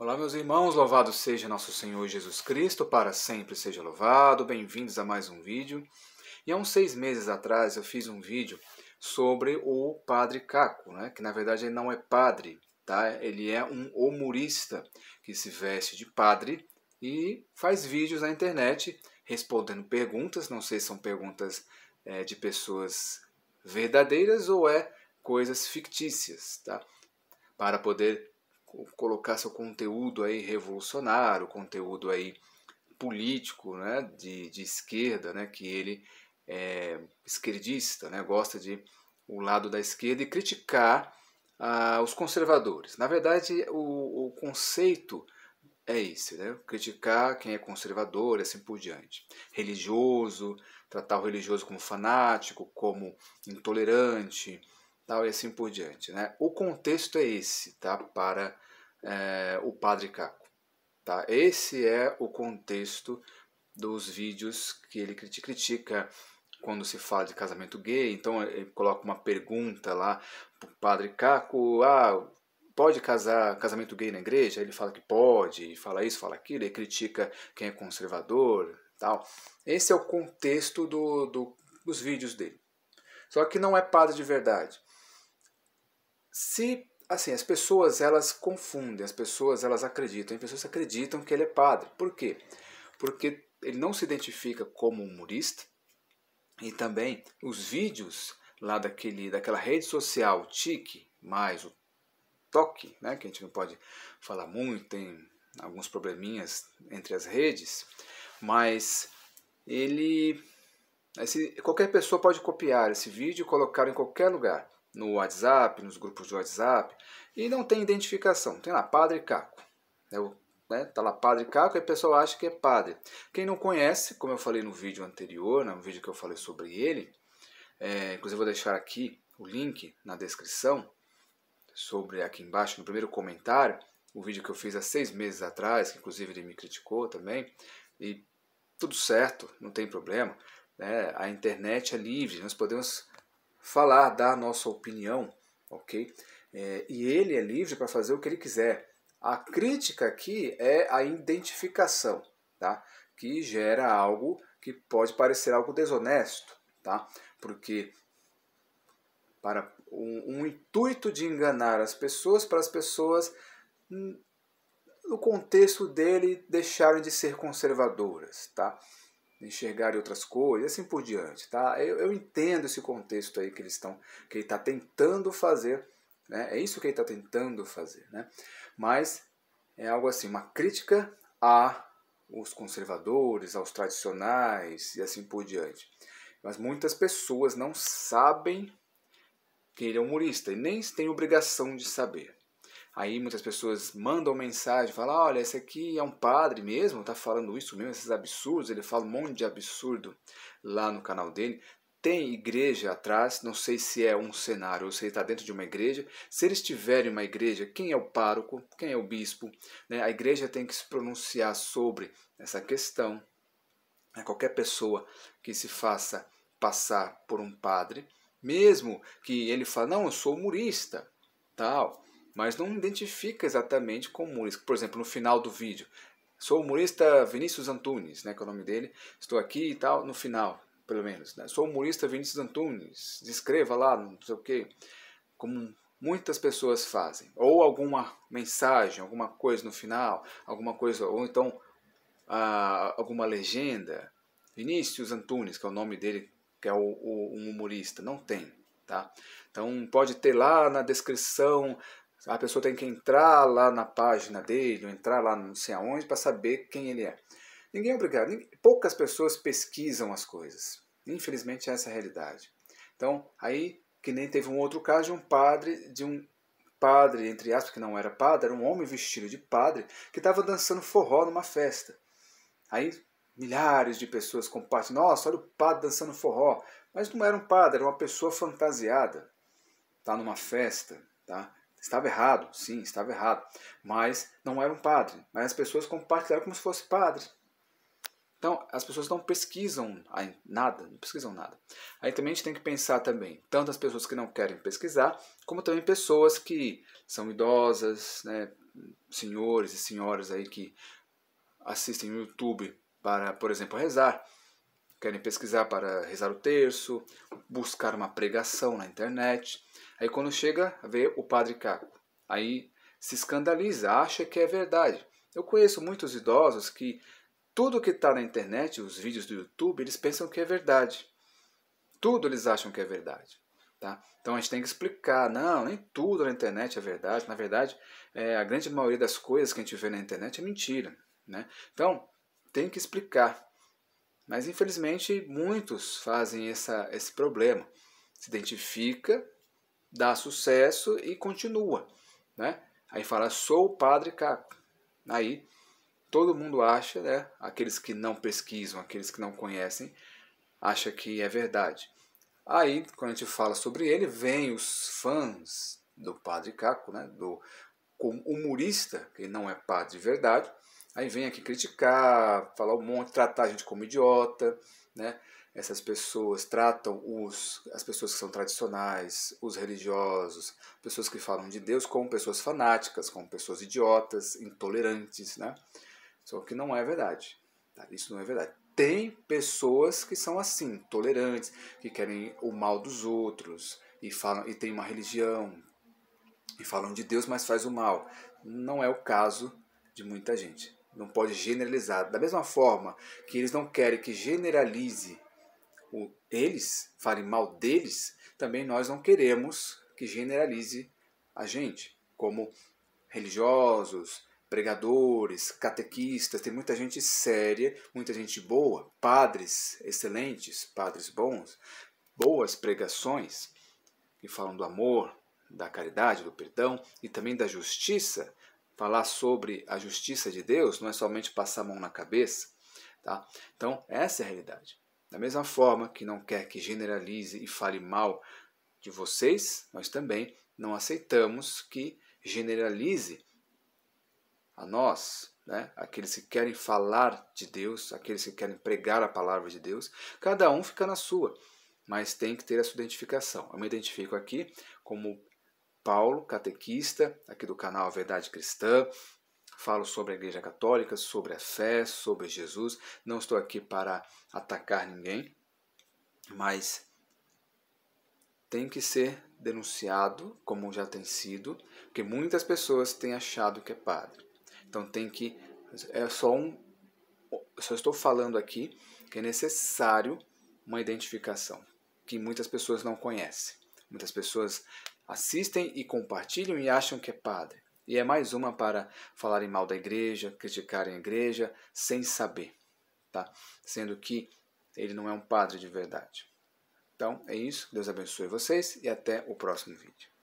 Olá, meus irmãos, louvado seja nosso Senhor Jesus Cristo, para sempre seja louvado. Bem-vindos a mais um vídeo. E há uns seis meses atrás eu fiz um vídeo sobre o Padre Caco, né? que na verdade ele não é padre, tá? ele é um humorista que se veste de padre e faz vídeos na internet respondendo perguntas, não sei se são perguntas é, de pessoas verdadeiras ou é coisas fictícias, tá? para poder colocar seu conteúdo aí revolucionário, conteúdo aí político, né, de, de esquerda, né, que ele é esquerdista, né, gosta de o lado da esquerda e criticar ah, os conservadores. Na verdade, o, o conceito é esse, né? criticar quem é conservador e assim por diante. Religioso, tratar o religioso como fanático, como intolerante, tal e assim por diante. Né? O contexto é esse, tá? Para é, o Padre Caco. Tá? Esse é o contexto dos vídeos que ele critica quando se fala de casamento gay. Então ele coloca uma pergunta lá para o Padre Caco: ah, pode casar casamento gay na igreja? Ele fala que pode, fala isso, fala aquilo, ele critica quem é conservador. Tal. Esse é o contexto do, do, dos vídeos dele. Só que não é padre de verdade. Se assim, as pessoas elas confundem, as pessoas elas acreditam, as pessoas acreditam que ele é padre. Por quê? Porque ele não se identifica como humorista e também os vídeos lá daquele, daquela rede social TIC, mais o TOC, né, que a gente não pode falar muito, tem alguns probleminhas entre as redes, mas ele esse, qualquer pessoa pode copiar esse vídeo e colocar em qualquer lugar no WhatsApp, nos grupos de WhatsApp, e não tem identificação. Tem lá Padre Caco. Né? né? Tá lá Padre Caco e o pessoal acha que é padre. Quem não conhece, como eu falei no vídeo anterior, no né, vídeo que eu falei sobre ele, é, inclusive vou deixar aqui o link na descrição, sobre aqui embaixo, no primeiro comentário, o vídeo que eu fiz há seis meses atrás, que inclusive ele me criticou também, e tudo certo, não tem problema. Né? A internet é livre, nós podemos falar, dar nossa opinião, ok? É, e ele é livre para fazer o que ele quiser. A crítica aqui é a identificação, tá? Que gera algo que pode parecer algo desonesto, tá? Porque para um, um intuito de enganar as pessoas, para as pessoas hum, no contexto dele deixarem de ser conservadoras, tá? enxergar outras coisas, assim por diante, tá? Eu, eu entendo esse contexto aí que eles estão, que ele está tentando fazer, né? É isso que ele está tentando fazer, né? Mas é algo assim, uma crítica a os conservadores, aos tradicionais e assim por diante. Mas muitas pessoas não sabem que ele é humorista e nem têm obrigação de saber. Aí muitas pessoas mandam mensagem, falam, olha, esse aqui é um padre mesmo, tá falando isso mesmo, esses absurdos, ele fala um monte de absurdo lá no canal dele. Tem igreja atrás, não sei se é um cenário ou se ele está dentro de uma igreja. Se eles tiverem uma igreja, quem é o pároco, quem é o bispo? Né? A igreja tem que se pronunciar sobre essa questão. É qualquer pessoa que se faça passar por um padre, mesmo que ele fale, não, eu sou humorista, tal mas não identifica exatamente como humorista. Por exemplo, no final do vídeo, sou humorista Vinícius Antunes, né, que é o nome dele, estou aqui e tal, no final, pelo menos. Né? Sou humorista Vinícius Antunes, descreva lá, não sei o quê, como muitas pessoas fazem. Ou alguma mensagem, alguma coisa no final, alguma coisa, ou então ah, alguma legenda. Vinícius Antunes, que é o nome dele, que é o, o um humorista, não tem. Tá? Então pode ter lá na descrição a pessoa tem que entrar lá na página dele, ou entrar lá não sei aonde, para saber quem ele é. Ninguém é obrigado. Poucas pessoas pesquisam as coisas. Infelizmente, essa é a realidade. Então, aí, que nem teve um outro caso de um padre, de um padre, entre aspas, que não era padre, era um homem vestido de padre, que estava dançando forró numa festa. Aí, milhares de pessoas compartilham, nossa, olha o padre dançando forró. Mas não era um padre, era uma pessoa fantasiada. Está numa festa, tá? Estava errado, sim, estava errado. Mas não era um padre. Mas as pessoas compartilharam como se fosse padre. Então, as pessoas não pesquisam nada, não pesquisam nada. Aí também a gente tem que pensar também, tanto as pessoas que não querem pesquisar, como também pessoas que são idosas, né, senhores e senhoras aí que assistem no YouTube para, por exemplo, rezar, querem pesquisar para rezar o terço, buscar uma pregação na internet. Aí quando chega, vê o padre Caco. Aí se escandaliza, acha que é verdade. Eu conheço muitos idosos que tudo que está na internet, os vídeos do YouTube, eles pensam que é verdade. Tudo eles acham que é verdade. Tá? Então a gente tem que explicar, não, nem tudo na internet é verdade. Na verdade, é, a grande maioria das coisas que a gente vê na internet é mentira. Né? Então, tem que explicar. Mas infelizmente muitos fazem essa, esse problema. Se identifica dá sucesso e continua. Né? Aí fala, sou o padre Caco. Aí todo mundo acha, né? aqueles que não pesquisam, aqueles que não conhecem, acha que é verdade. Aí, quando a gente fala sobre ele, vem os fãs do padre Caco, né? do humorista, que não é padre de verdade, aí vem aqui criticar, falar um monte, tratar a gente como idiota, né? essas pessoas tratam os, as pessoas que são tradicionais, os religiosos, pessoas que falam de Deus como pessoas fanáticas, como pessoas idiotas, intolerantes, né? Só que não é verdade. Tá? Isso não é verdade. Tem pessoas que são assim, tolerantes, que querem o mal dos outros e falam e tem uma religião e falam de Deus, mas faz o mal. Não é o caso de muita gente. Não pode generalizar. Da mesma forma que eles não querem que generalize o eles, falem mal deles, também nós não queremos que generalize a gente, como religiosos, pregadores, catequistas, tem muita gente séria, muita gente boa, padres excelentes, padres bons, boas pregações que falam do amor, da caridade, do perdão e também da justiça. Falar sobre a justiça de Deus não é somente passar a mão na cabeça, tá? Então, essa é a realidade. Da mesma forma que não quer que generalize e fale mal de vocês, nós também não aceitamos que generalize a nós, né? aqueles que querem falar de Deus, aqueles que querem pregar a palavra de Deus, cada um fica na sua, mas tem que ter a sua identificação. Eu me identifico aqui como Paulo, catequista, aqui do canal Verdade Cristã, falo sobre a Igreja Católica, sobre a fé, sobre Jesus. Não estou aqui para atacar ninguém, mas tem que ser denunciado, como já tem sido, porque muitas pessoas têm achado que é padre. Então tem que é só um só estou falando aqui que é necessário uma identificação que muitas pessoas não conhecem. Muitas pessoas assistem e compartilham e acham que é padre. E é mais uma para falarem mal da igreja, criticarem a igreja sem saber, tá? Sendo que ele não é um padre de verdade. Então é isso, Deus abençoe vocês e até o próximo vídeo.